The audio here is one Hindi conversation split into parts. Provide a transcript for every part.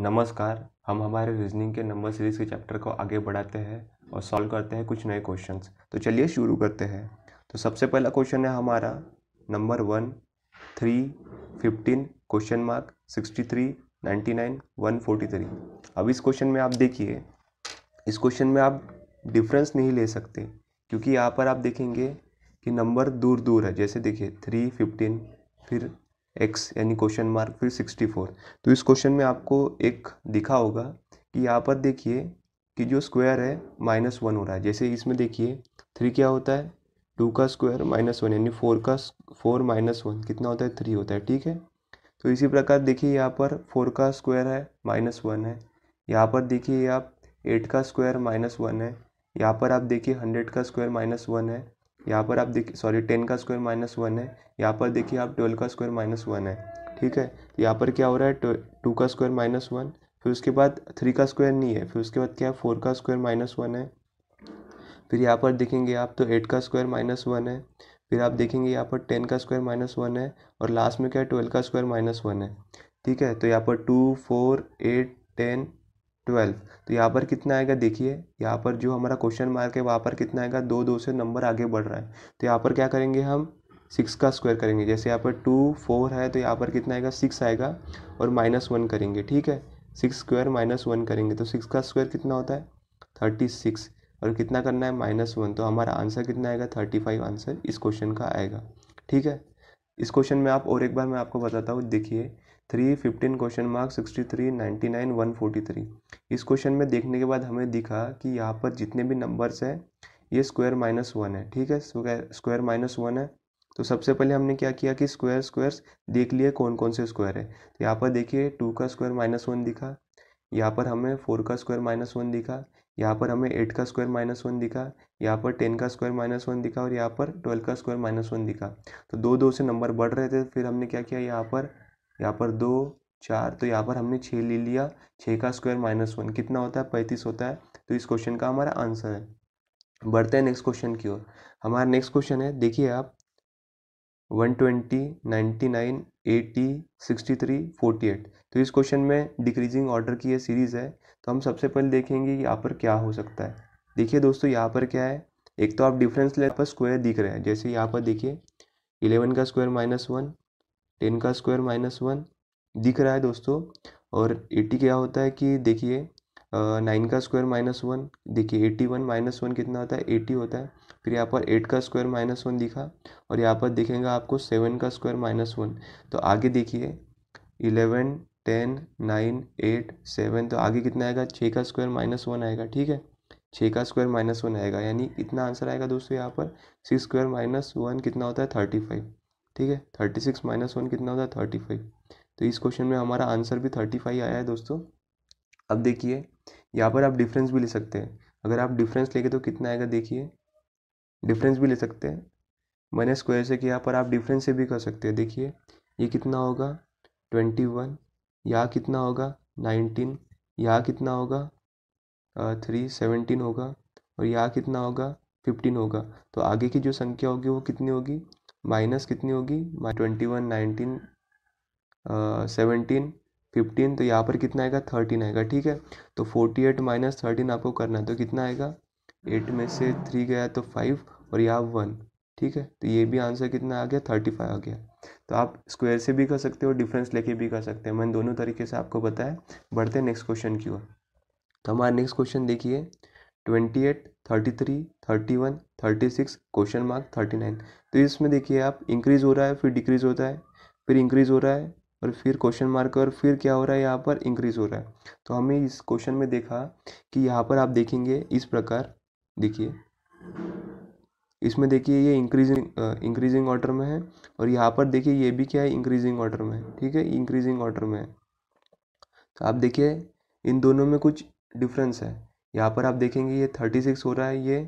नमस्कार हम हमारे रीजनिंग के नंबर सीरीज के चैप्टर को आगे बढ़ाते हैं और सॉल्व करते हैं कुछ नए क्वेश्चंस तो चलिए शुरू करते हैं तो सबसे पहला क्वेश्चन है हमारा number one three fifteen question mark sixty three ninety nine one forty three अब इस क्वेश्चन में आप देखिए इस क्वेश्चन में आप डिफरेंस नहीं ले सकते क्योंकि यहाँ पर आप देखेंगे कि नंबर दूर दूर है जैसे देखिए थ्री फिफ्टीन फिर एक्स यानी क्वेश्चन मार्क फिर सिक्सटी फोर तो इस क्वेश्चन में आपको एक दिखा होगा कि यहाँ पर देखिए कि जो स्क्वायर है माइनस वन हो रहा है जैसे इसमें देखिए थ्री क्या होता है टू का स्क्वायर माइनस वन यानी फोर का फोर माइनस वन कितना होता है थ्री होता है ठीक है तो इसी प्रकार देखिए यहाँ पर फोर का स्क्वायर है माइनस वन है यहाँ पर देखिए आप एट का स्क्वायर माइनस वन है यहाँ पर आप देखिए हंड्रेड का स्क्वायर माइनस वन है यहाँ पर आप देखिए सॉरी टेन का स्क्वायर माइनस वन है यहाँ पर देखिए आप ट्वेल्व का स्क्वायर माइनस वन है ठीक है यहाँ पर क्या हो रहा है टू का स्क्वायर माइनस वन फिर उसके बाद थ्री का स्क्वायर नहीं है फिर उसके बाद क्या है फोर का स्क्वायर माइनस वन है फिर यहाँ पर देखेंगे आप तो एट का स्क्वायर माइनस वन है फिर आप देखेंगे यहाँ पर टेन का स्क्वायर माइनस वन है और लास्ट में क्या है ट्वेल्व का स्क्वायर माइनस वन है ठीक है तो यहाँ पर two four eight ten twelve तो यहाँ पर कितना आएगा देखिए यहाँ पर जो हमारा क्वेश्चन मार्क है वहाँ पर कितना आएगा दो दो से नंबर आगे बढ़ रहा है तो यहाँ पर क्या करेंगे हम सिक्स का स्क्वायर करेंगे जैसे यहाँ पर टू फोर है तो यहाँ पर कितना आएगा सिक्स आएगा और माइनस वन करेंगे ठीक है सिक्स स्क्वायर माइनस वन करेंगे तो सिक्स का स्क्वायर कितना होता है थर्टी सिक्स और कितना करना है माइनस वन तो हमारा आंसर कितना आएगा थर्टी फाइव आंसर इस क्वेश्चन का आएगा ठीक है इस क्वेश्चन में आप और एक बार मैं आपको बताता हूँ देखिए three fifteen question marks sixty three ninety nine one forty three इस क्वेश्चन में देखने के बाद हमें दिखा कि यहाँ पर जितने भी नंबर्स हैं ये स्क्वायर माइनस वन है ठीक है स्क्वायर माइनस वन है तो सबसे पहले हमने क्या किया कि स्क्वायर स्क्वायर्स देख लिए कौन कौन से स्क्वायर है तो यहाँ पर देखिए टू का स्क्वायर माइनस वन दिखा यहाँ पर हमें फोर का स्क्वायर माइनस वन दिखा यहाँ पर हमें एट का स्क्वायर माइनस वन दिखा यहाँ पर टेन का स्क्वायर माइनस वन दिखा और यहाँ पर ट्वेल्व का स्क्वायर माइनस वन दिखा तो दो दो से नंबर बढ़ रहे थे फिर हमने क्या किया यहाँ पर यहाँ पर दो चार तो यहाँ पर हमने छः ले लिया छः का स्क्वायर माइनस वन कितना होता है पैंतीस होता है तो इस क्वेश्चन का हमारा आंसर है बढ़ते हैं नेक्स्ट क्वेश्चन की ओर हमारा नेक्स्ट क्वेश्चन है देखिए आप one twenty ninety nine eighty sixty three forty eight तो इस क्वेश्चन में डिक्रीजिंग ऑर्डर की यह सीरीज़ है तो हम सबसे पहले देखेंगे यहाँ पर क्या हो सकता है देखिए दोस्तों यहाँ पर क्या है एक तो आप डिफरेंस लेवल पर स्क्वायर दिख रहे हैं जैसे यहाँ पर देखिए इलेवन का स्क्वायर माइनस वन टेन का स्क्वायर माइनस वन दिख रहा है दोस्तों और एट्टी क्या होता है कि देखिए नाइन का स्क्वायर माइनस वन देखिए एट्टी वन माइनस वन कितना होता है एट्टी होता है फिर यहाँ पर एट का स्क्वायर माइनस वन दिखा और यहाँ पर देखेंगे आपको सेवन का स्क्वायर माइनस वन तो आगे देखिए eleven ten nine eight seven तो आगे कितना आएगा छः का स्क्वायर माइनस वन आएगा ठीक है छः का स्क्वायर माइनस वन आएगा यानी इतना आंसर आएगा दोस्तों यहाँ पर सिक्स स्क्वायर माइनस वन कितना होता है थर्टी फाइव ठीक है थर्टी सिक्स माइनस वन कितना होता है थर्टी फाइव तो इस क्वेश्चन में हमारा आंसर भी थर्टी फाइव आया है दोस्तों अब देखिए यहाँ पर आप डिफरेंस भी ले सकते हैं अगर आप डिफरेंस लेंगे तो कितना आएगा देखिए डिफरेंस भी ले सकते हैं मैंने स्क्वायर से किया पर आप डिफरेंस से भी कर सकते हैं देखिए ये कितना होगा ट्वेंटी वन यहाँ कितना होगा नाइनटीन यहाँ कितना होगा थ्री सेवनटीन होगा और यहाँ कितना होगा फिफ्टीन होगा तो आगे की जो संख्या होगी वो कितनी होगी माइनस कितनी होगी twenty one nineteen seventeen fifteen तो यहाँ पर कितना आएगा थर्टीन आएगा ठीक है तो फोर्टी एट माइनस थर्टीन आपको करना है तो कितना आएगा एट में से थ्री गया तो फाइव और यहाँ वन ठीक है तो ये भी आंसर कितना आ गया थर्टी फाइव आ गया तो आप स्क्वायर से भी कर सकते हो डिफरेंस लेके भी कर सकते हैं मैंने दोनों तरीके से आपको बताया बढ़ते नेक्स्ट क्वेश्चन की ओर तो हमारा नेक्स्ट क्वेश्चन देखिए twenty eight thirty three thirty one thirty six question mark thirty nine तो इसमें देखिए आप इंक्रीज़ हो रहा है फिर डिक्रीज़ होता है फिर इंक्रीज़ हो रहा है और फिर क्वेश्चन मार्क और फिर क्या हो रहा है यहाँ पर इंक्रीज़ हो रहा है तो हमें इस क्वेश्चन में देखा कि यहाँ पर आप देखेंगे इस प्रकार देखिए इसमें देखिए ये इंक्रीजिंग इंक्रीजिंग ऑर्डर में है और यहाँ पर देखिए ये भी क्या है इंक्रीजिंग ऑर्डर में है ठीक है इंक्रीजिंग ऑर्डर में है तो आप देखिए इन दोनों में कुछ डिफरेंस है यहाँ पर आप देखेंगे ये थर्टी सिक्स हो रहा है ये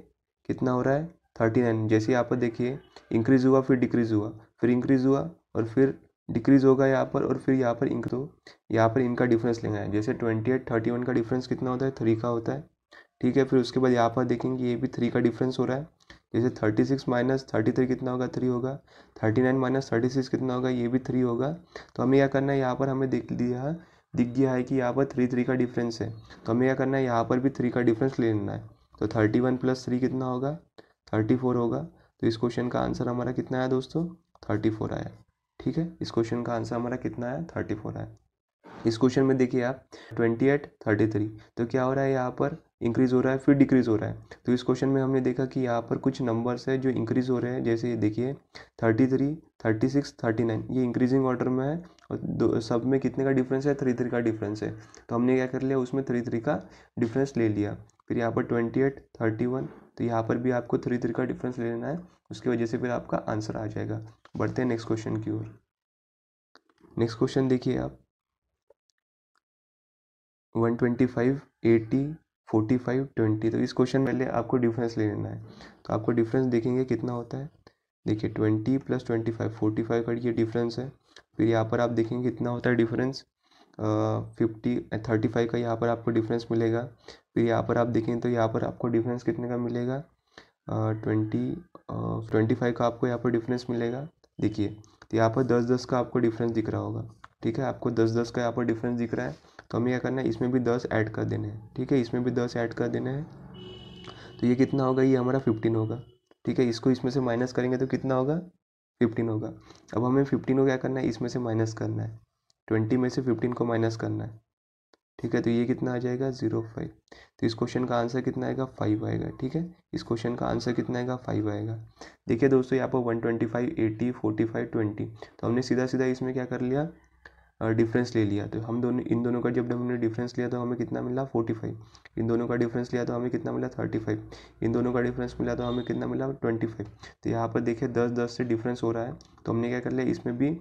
कितना हो रहा है थर्टी नाइन जैसे यहाँ पर देखिए इंक्रीज़ हुआ फिर डिक्रीज़ हुआ फिर इंक्रीज़ हुआ और फिर डिक्रीज़ होगा यहाँ पर और फिर यहाँ पर इंक तो यहाँ पर इनका डिफरेंस लेना है जैसे ट्वेंटी एट थर्टी वन का डिफरेंस कितना होता है थ्री का होता है ठीक है फिर उसके बाद यहाँ पर देखेंगे ये भी थ्री का डिफरेंस हो रहा है जैसे thirty six minus thirty three कितना होगा थ्री होगा thirty nine minus thirty six कितना होगा ये भी थ्री होगा तो हमें क्या करना है यहाँ पर हमें देख लिया दिख गया है कि यहाँ पर थ्री थ्री का डिफरेंस है तो हमें क्या करना है यहाँ पर भी थ्री का डिफरेंस ले लेना है तो थर्टी वन प्लस थ्री कितना होगा थर्टी फोर होगा तो इस क्वेश्चन का आंसर हमारा कितना आया दोस्तों थर्टी फोर आया ठीक है इस क्वेश्चन का आंसर हमारा कितना आया थर्टी फोर आया इस क्वेश्चन में देखिए आप ट्वेंटी एट थर्टी थ्री तो क्या हो रहा है यहाँ पर इंक्रीज़ हो रहा है फिर डिक्रीज़ हो रहा है तो इस क्वेश्चन में हमने देखा कि यहाँ पर कुछ नंबर्स है जो इंक्रीज़ हो रहे हैं जैसे ये देखिए thirty three thirty six thirty nine ये इंक्रीजिंग ऑर्डर में है और दो सब में कितने का डिफरेंस है थ्री थ्री का डिफरेंस है तो हमने क्या कर लिया उसमें थ्री थ्री का डिफरेंस ले लिया फिर यहाँ पर ट्वेंटी एट थर्टी वन तो यहाँ पर भी आपको थ्री थ्री का डिफरेंस ले लेना है उसकी वजह से फिर आपका आंसर आ जाएगा बढ़ते हैं नेक्स्ट क्वेश्चन की ओर नेक्स्ट क्वेश्चन देखिए आप one twenty five eighty forty five twenty तो इस क्वेश्चन पहले आपको डिफरेंस ले लेना है तो आपको डिफरेंस देखेंगे कितना होता है देखिए twenty plus twenty five forty five का ये डिफरेंस है फिर यहाँ पर आप देखेंगे कितना होता है डिफरेंस फिफ्टी थर्टी फाइव का यहाँ पर आपको डिफरेंस मिलेगा फिर यहाँ पर आप देखें तो यहाँ पर आपको डिफरेंस कितने का मिलेगा ट्वेंटी ट्वेंटी फाइव का आपको यहाँ पर डिफरेंस मिलेगा देखिए तो यहाँ पर दस दस का आपको डिफरेंस दिख रहा होगा ठीक है आपको दस दस का यहाँ पर डिफरेंस दिख रहा है तो हमें क्या करना है इसमें भी दस ऐड कर देने हैं ठीक है इसमें भी दस ऐड कर देने हैं तो ये कितना होगा ये हमारा फिफ्टीन होगा ठीक है इसको इसमें से माइनस करेंगे तो कितना होगा फिफ्टीन होगा अब हमें फिफ्टीन को क्या करना है इसमें से माइनस करना है ट्वेंटी में से फिफ्टीन को माइनस करना है ठीक है तो ये कितना आ जाएगा ज़ीरो फाइव तो इस क्वेश्चन का आंसर कितना आएगा फाइव आएगा ठीक है इस क्वेश्चन का आंसर कितना आएगा फाइव आएगा देखिए दोस्तों यहाँ पर one twenty five eighty forty five twenty तो हमने सीधा सीधा इसमें क्या कर लिया डिफरेंस ले लिया तो हम दोनों इन दोनों का जब हमने डिफरेंस लिया तो हमें कितना मिला फोर्टी फाइव इन दोनों का डिफरेंस लिया तो हमें कितना मिला थर्टी फाइव इन दोनों का डिफरेंस मिला तो हमें कितना मिला ट्वेंटी फाइव तो यहाँ पर देखिए दस दस से डिफरेंस हो रहा है तो हमने क्या कर लिया इसमें भी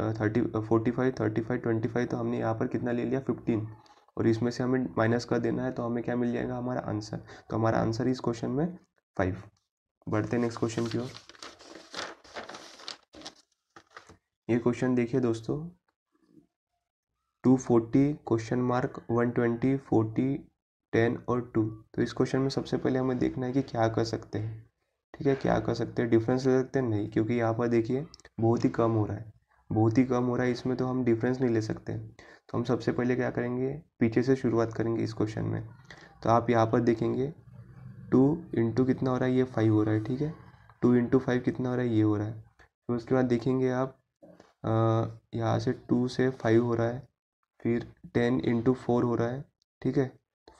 thirty forty five thirty five twenty five तो हमने यहाँ पर कितना ले लिया फिफ्टीन और इसमें से हमें माइनस कर देना है तो हमें क्या मिल जाएगा हमारा आंसर तो हमारा आंसर इस क्वेश्चन में फाइव बढ़ते नेक्स्ट क्वेश्चन की ओर ये क्वेश्चन देखिए दोस्तों two forty question mark one twenty forty ten और टू तो इस क्वेश्चन में सबसे पहले हमें देखना है कि क्या कर सकते हैं ठीक है क्या कर सकते हैं डिफरेंस ले सकते हैं नहीं क्योंकि यहाँ पर देखिए बहुत ही कम हो रहा है बहुत ही कम हो रहा है इसमें तो हम डिफरेंस नहीं ले सकते तो हम सबसे पहले क्या करेंगे पीछे से शुरुआत करेंगे इस क्वेश्चन में तो आप यहाँ पर देखेंगे टू इंटू कितना हो रहा है ये फाइव हो रहा है ठीक है टू इंटू फाइव कितना हो रहा है ये हो रहा है फिर तो उसके बाद देखेंगे आप यहाँ से टू से फाइव हो रहा है फिर टेन इंटू फोर हो रहा है ठीक है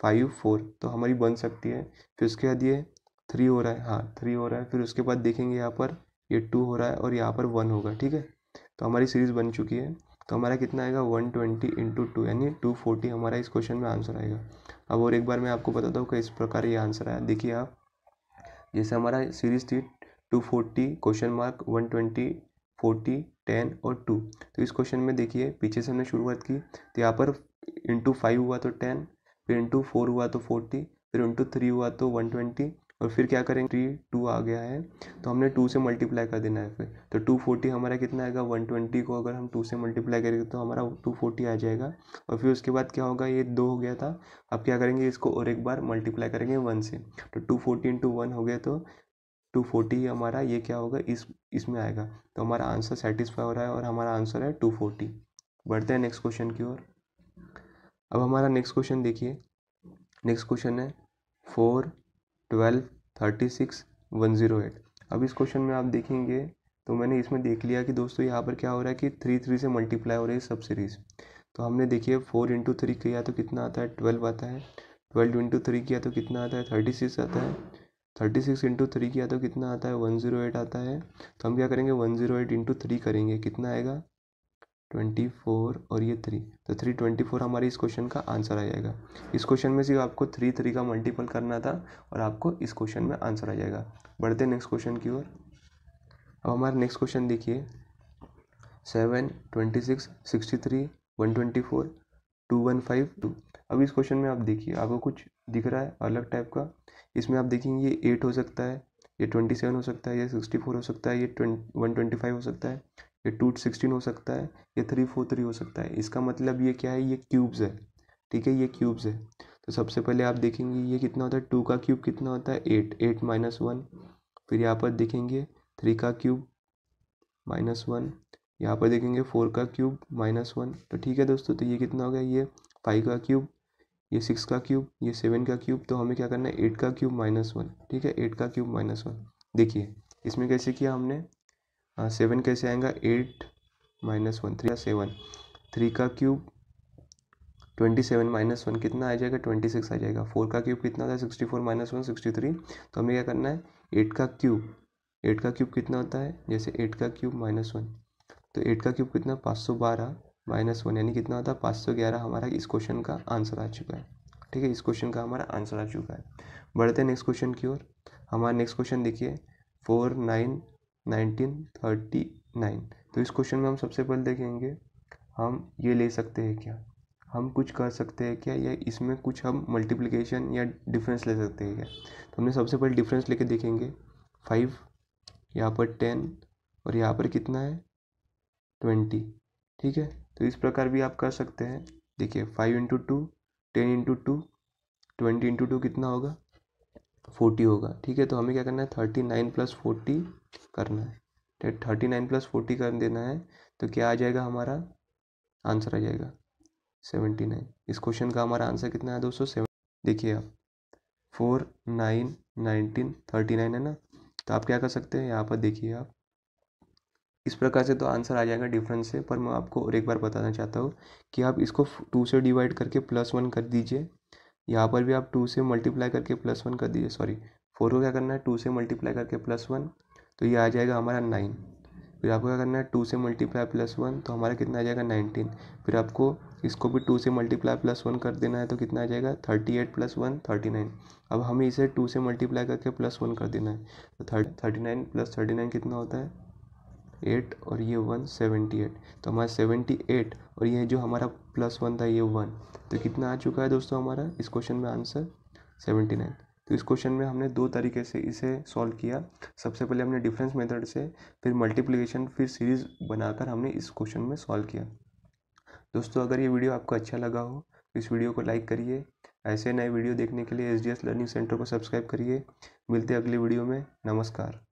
फाइव फोर तो हमारी बन सकती है फिर उसके बाद ये थ्री हो रहा है हाँ थ्री हो रहा है फिर उसके बाद देखेंगे यहाँ पर ये टू हो रहा है और यहाँ पर वन होगा ठीक है तो हमारी सीरीज़ बन चुकी है तो हमारा कितना आएगा वन ट्वेंटी इंटू टू यानी टू फोर्टी हमारा इस क्वेश्चन में आंसर आएगा अब और एक बार मैं आपको बताता हूँ कि इस प्रकार ये आंसर आया देखिए आप जैसे हमारा सीरीज़ थी two forty question mark one twenty forty ten और टू तो इस क्वेश्चन में देखिए पीछे से हमने शुरुआत की तो यहाँ पर इंटू फाइव हुआ तो टेन फिर इंटू फोर हुआ तो फोर्टी फिर इंटू थ्री हुआ तो वन ट्वेंटी और फिर क्या करेंगे थ्री टू आ गया है तो हमने टू से मल्टीप्लाई कर देना है फिर तो टू फोर्टी हमारा कितना आएगा वन ट्वेंटी को अगर हम टू से मल्टीप्लाई करेंगे तो हमारा टू फोर्टी आ जाएगा और फिर उसके बाद क्या होगा ये दो हो गया था अब क्या करेंगे इसको और एक बार मल्टीप्लाई करेंगे वन से तो टू फोर्टी इंटू वन हो गया तो टू फोर्टी हमारा ये क्या होगा इस इसमें आएगा तो हमारा आंसर सेटिस्फाई हो रहा है और हमारा आंसर है टू फोर्टी बढ़ते हैं नेक्स्ट क्वेश्चन की ओर अब हमारा नेक्स्ट क्वेश्चन देखिए नेक्स्ट क्वेश्चन है four twelve thirty six one zero eight अब इस क्वेश्चन में आप देखेंगे तो मैंने इसमें देख लिया कि दोस्तों यहाँ पर क्या हो रहा है कि थ्री थ्री से मल्टीप्लाई हो रही है सब सीरीज़ तो हमने देखिए फोर इंटू थ्री किया तो कितना आता है ट्वेल्व आता है ट्वेल्व इंटू थ्री किया तो कितना आता है थर्टी सिक्स आता है थर्टी सिक्स इंटू थ्री किया तो कितना आता है वन ज़ीरो एट आता है तो हम क्या करेंगे one zero eight into three करेंगे कितना आएगा ट्वेंटी फोर और ये थ्री तो थ्री ट्वेंटी फोर हमारे इस क्वेश्चन का आंसर आ जाएगा इस क्वेश्चन में सिर्फ आपको थ्री थ्री का मल्टीपल करना था और आपको इस क्वेश्चन में आंसर आ जाएगा बढ़ते नेक्स्ट क्वेश्चन की ओर अब हमारा नेक्स्ट क्वेश्चन देखिए seven twenty six sixty three one twenty four two one five two अब इस क्वेश्चन में आप देखिए आपको कुछ दिख रहा है अलग टाइप का इसमें आप देखेंगे ये एट हो सकता है ये ट्वेंटी सेवन हो सकता है ये सिक्सटी फोर हो सकता है ये वन ट्वेंटी फाइव हो सकता है ये टू सिक्सटीन हो सकता है ये थ्री फोर थ्री हो सकता है इसका मतलब ये क्या है ये क्यूब्स है ठीक है ये क्यूब्स है तो सबसे पहले आप देखेंगे ये कितना होता है टू का क्यूब कितना होता है एट एट माइनस वन फिर यहाँ पर देखेंगे थ्री का क्यूब माइनस वन यहाँ पर देखेंगे फोर का क्यूब माइनस वन तो ठीक है दोस्तों तो ये कितना हो गया ये फाइव का क्यूब ये सिक्स का क्यूब ये सेवन का क्यूब तो हमें क्या करना है एट का क्यूब माइनस वन ठीक है एट का क्यूब माइनस वन देखिए इसमें कैसे किया हमने सेवन कैसे आएगा एट माइनस वन थ्री या सेवन थ्री का cube twenty seven minus one कितना आ जाएगा ट्वेंटी सिक्स आ जाएगा फोर का क्यूब कितना होता है sixty four minus one sixty three तो हमें क्या करना है एट का क्यूब एट का क्यूब कितना होता है जैसे एट का क्यूब माइनस वन तो एट का क्यूब कितना पाँच सौ बारह माइनस वन यानी कितना होता है पाँच सौ ग्यारह हमारा इस क्वेश्चन का आंसर आ चुका है ठीक है इस क्वेश्चन का हमारा आंसर आ चुका है बढ़ते हैं नेक्स्ट क्वेश्चन की ओर हमारा नेक्स्ट क्वेश्चन देखिए four nine nineteen thirty nine तो इस क्वेश्चन में हम सबसे पहले देखेंगे हम ये ले सकते हैं क्या हम कुछ कर सकते हैं क्या या इसमें कुछ हम मल्टीप्लिकेशन या डिफरेंस ले सकते हैं क्या तो हमने सबसे पहले डिफरेंस लेके देखेंगे फाइव यहाँ पर टेन और यहाँ पर कितना है ट्वेंटी ठीक है तो इस प्रकार भी आप कर सकते हैं देखिए five into two ten into two twenty into two कितना होगा फोर्टी होगा ठीक है तो हमें क्या करना है थर्टी नाइन प्लस फोर्टी करना है थर्टी नाइन प्लस फोर्टी कर देना है तो क्या आ जाएगा हमारा आंसर आ जाएगा सेवेंटी नाइन इस क्वेश्चन का हमारा आंसर कितना है दोस्तों सेवन देखिए आप four nine nineteen thirty nine है ना तो आप क्या कर सकते हैं यहाँ पर देखिए आप इस प्रकार से तो आंसर आ जाएगा डिफरेंस से पर मैं आपको और एक बार बताना चाहता हूँ कि आप इसको टू से डिवाइड करके प्लस वन कर दीजिए यहाँ पर भी आप टू से मल्टीप्लाई करके प्लस वन कर दीजिए सॉरी फोर को क्या करना है टू से मल्टीप्लाई करके प्लस वन तो ये आ जाएगा हमारा नाइन फिर आपको क्या करना है टू से मल्टीप्लाई प्लस वन तो हमारा कितना आ जाएगा नाइनटीन फिर आपको इसको भी टू से मल्टीप्लाई प्लस वन कर देना है तो कितना आ जाएगा thirty eight plus one thirty nine अब हमें इसे टू से मल्टीप्लाई करके प्लस वन कर देना है तो thirty nine plus thirty nine कितना होता है एट और ये वन सेवेंटी एट तो हमारा सेवेंटी एट और ये जो हमारा प्लस वन था ये वन तो कितना आ चुका है दोस्तों हमारा इस क्वेश्चन में आंसर सेवेंटी नाइन तो इस क्वेश्चन में हमने दो तरीके से इसे सॉल्व किया सबसे पहले हमने डिफरेंस मेथड से फिर मल्टीप्लिकेशन फिर सीरीज़ बनाकर हमने इस क्वेश्चन में सॉल्व किया दोस्तों अगर ये वीडियो आपको अच्छा लगा हो तो इस वीडियो को लाइक करिए ऐसे नए वीडियो देखने के लिए एस लर्निंग सेंटर को सब्सक्राइब करिए मिलते हैं अगले वीडियो में नमस्कार